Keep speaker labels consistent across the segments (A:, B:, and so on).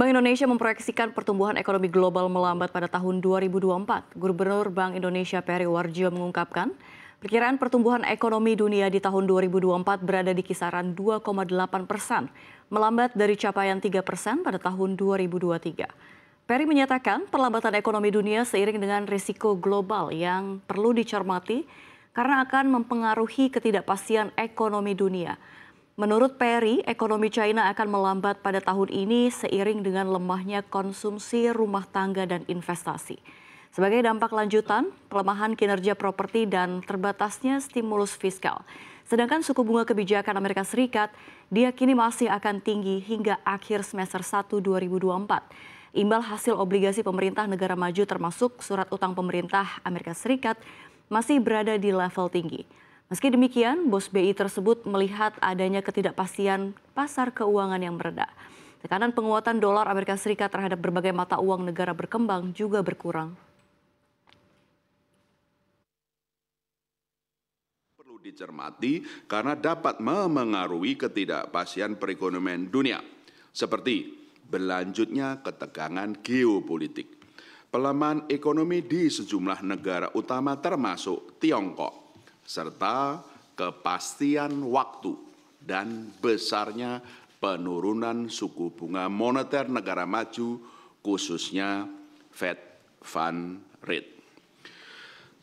A: Bank Indonesia memproyeksikan pertumbuhan ekonomi global melambat pada tahun 2024. Gubernur Bank Indonesia Peri Warjio mengungkapkan, perkiraan pertumbuhan ekonomi dunia di tahun 2024 berada di kisaran 2,8 persen, melambat dari capaian 3 persen pada tahun 2023. Peri menyatakan perlambatan ekonomi dunia seiring dengan risiko global yang perlu dicermati karena akan mempengaruhi ketidakpastian ekonomi dunia. Menurut Perry, ekonomi China akan melambat pada tahun ini seiring dengan lemahnya konsumsi rumah tangga dan investasi. Sebagai dampak lanjutan, pelemahan kinerja properti dan terbatasnya stimulus fiskal. Sedangkan suku bunga kebijakan Amerika Serikat diakini masih akan tinggi hingga akhir semester 1 2024. Imbal hasil obligasi pemerintah negara maju termasuk surat utang pemerintah Amerika Serikat masih berada di level tinggi. Meski demikian, bos BI tersebut melihat adanya ketidakpastian pasar keuangan yang meredah. Tekanan penguatan dolar Amerika Serikat terhadap berbagai mata uang negara berkembang juga berkurang.
B: Perlu dicermati karena dapat memengaruhi ketidakpastian perekonomian dunia, seperti berlanjutnya ketegangan geopolitik, pelemahan ekonomi di sejumlah negara utama termasuk Tiongkok, serta kepastian waktu dan besarnya penurunan suku bunga moneter negara maju khususnya Fed Fund Rate.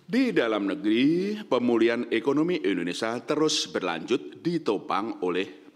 B: Di dalam negeri, pemulihan ekonomi Indonesia terus berlanjut
A: ditopang oleh